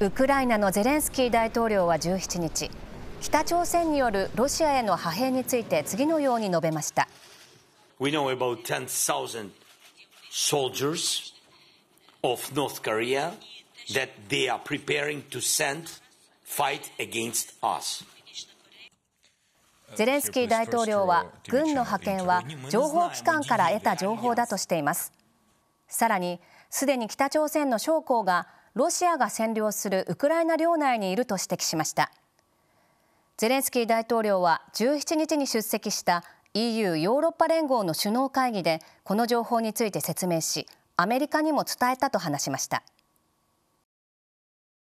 ウクライナのゼレンスキー大統領は17日北朝鮮によるロシアへの派兵について次のように述べました against us ゼレンスキー大統領は軍の派遣は情報機関から得た情報だとしていますさらにすでに北朝鮮の将校がロシアが占領するウクライナ領内にいると指摘しましたゼレンスキー大統領は17日に出席した EU= ヨーロッパ連合の首脳会議でこの情報について説明しアメリカにも伝えたと話しました。